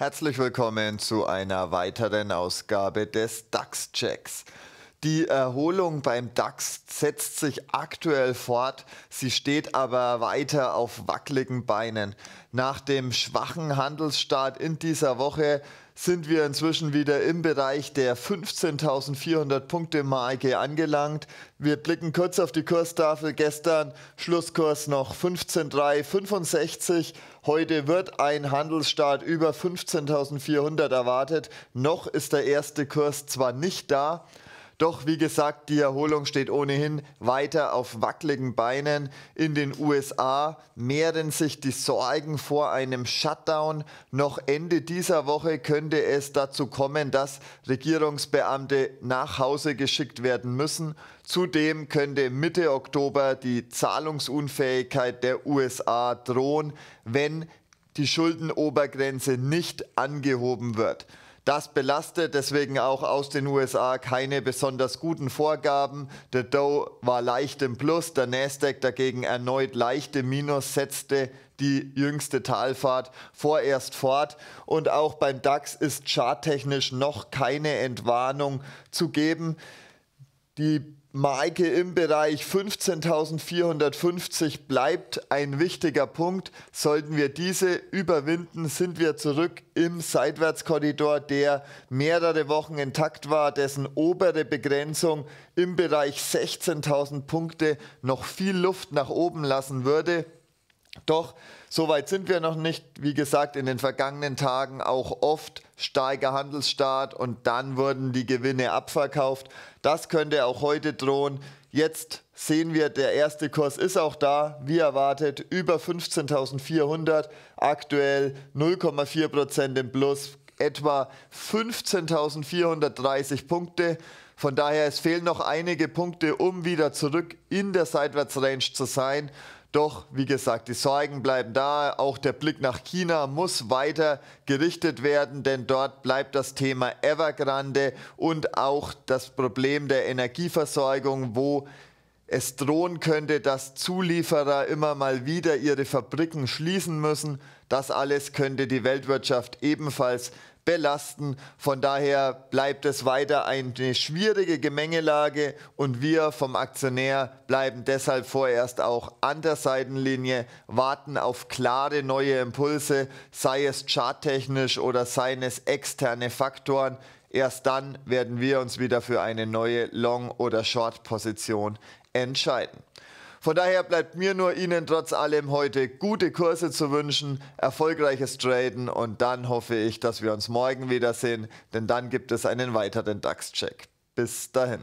Herzlich willkommen zu einer weiteren Ausgabe des DAX-Checks. Die Erholung beim DAX setzt sich aktuell fort, sie steht aber weiter auf wackeligen Beinen. Nach dem schwachen Handelsstart in dieser Woche sind wir inzwischen wieder im Bereich der 15.400 Punkte Marke angelangt. Wir blicken kurz auf die Kurstafel. Gestern Schlusskurs noch 15.365. Heute wird ein Handelsstart über 15.400 erwartet. Noch ist der erste Kurs zwar nicht da, doch wie gesagt, die Erholung steht ohnehin weiter auf wackeligen Beinen. In den USA mehren sich die Sorgen vor einem Shutdown. Noch Ende dieser Woche könnte es dazu kommen, dass Regierungsbeamte nach Hause geschickt werden müssen. Zudem könnte Mitte Oktober die Zahlungsunfähigkeit der USA drohen, wenn die Schuldenobergrenze nicht angehoben wird. Das belastet deswegen auch aus den USA keine besonders guten Vorgaben. Der Dow war leicht im Plus, der Nasdaq dagegen erneut leicht im Minus, setzte die jüngste Talfahrt vorerst fort. Und auch beim DAX ist charttechnisch noch keine Entwarnung zu geben. Die Marke im Bereich 15.450 bleibt ein wichtiger Punkt. Sollten wir diese überwinden, sind wir zurück im Seitwärtskorridor, der mehrere Wochen intakt war, dessen obere Begrenzung im Bereich 16.000 Punkte noch viel Luft nach oben lassen würde. Doch so weit sind wir noch nicht. Wie gesagt, in den vergangenen Tagen auch oft steiger Handelsstart und dann wurden die Gewinne abverkauft. Das könnte auch heute drohen. Jetzt sehen wir, der erste Kurs ist auch da, wie erwartet, über 15.400, aktuell 0,4% im Plus, etwa 15.430 Punkte. Von daher, es fehlen noch einige Punkte, um wieder zurück in der Seitwärtsrange zu sein. Doch wie gesagt, die Sorgen bleiben da. Auch der Blick nach China muss weiter gerichtet werden, denn dort bleibt das Thema Evergrande und auch das Problem der Energieversorgung, wo es drohen könnte, dass Zulieferer immer mal wieder ihre Fabriken schließen müssen. Das alles könnte die Weltwirtschaft ebenfalls belasten. Von daher bleibt es weiter eine schwierige Gemengelage und wir vom Aktionär bleiben deshalb vorerst auch an der Seitenlinie, warten auf klare neue Impulse, sei es charttechnisch oder seien es externe Faktoren. Erst dann werden wir uns wieder für eine neue Long- oder Short-Position entscheiden. Von daher bleibt mir nur Ihnen trotz allem heute gute Kurse zu wünschen, erfolgreiches Traden und dann hoffe ich, dass wir uns morgen wiedersehen, denn dann gibt es einen weiteren DAX-Check. Bis dahin.